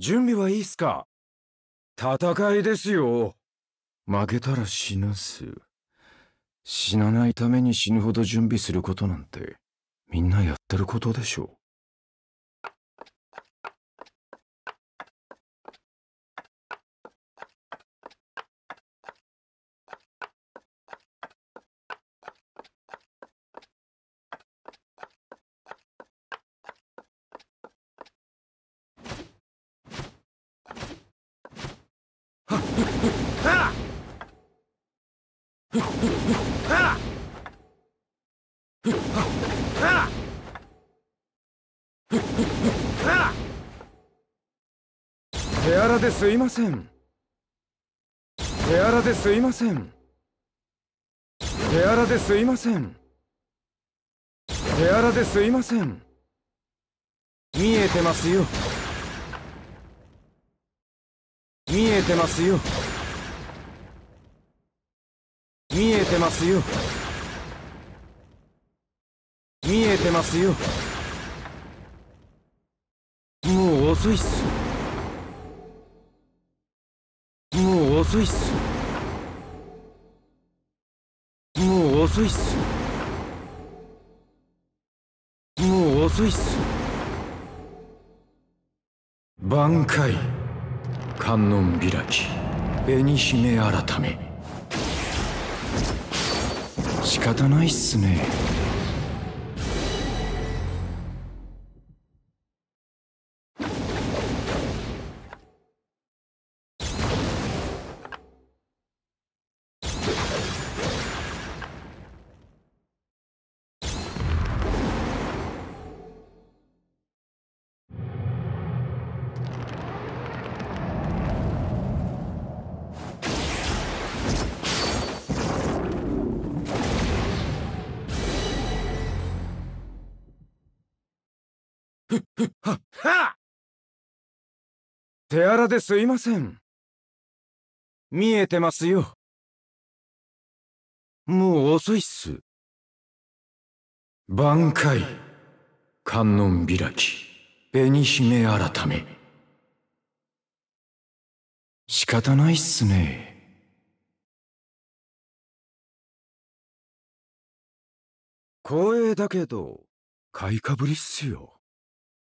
準備はいいっすか戦いですよ。負けたら死ぬす。死なないために死ぬほど準備することなんて、みんなやってることでしょう。手荒ですいません手荒ですいません手荒ですいません手荒ですいません見えてますよ見えてますよ見えてますよ見えてますよもう遅いっすもう遅いっすもう遅いっすもう遅いっす挽回観音開き紅姫改め仕方ないっすねふっふっはっ手荒ですいません見えてますよもう遅いっす挽回観音開き紅姫改め仕方ないっすね光栄だけど買いかぶりっすよ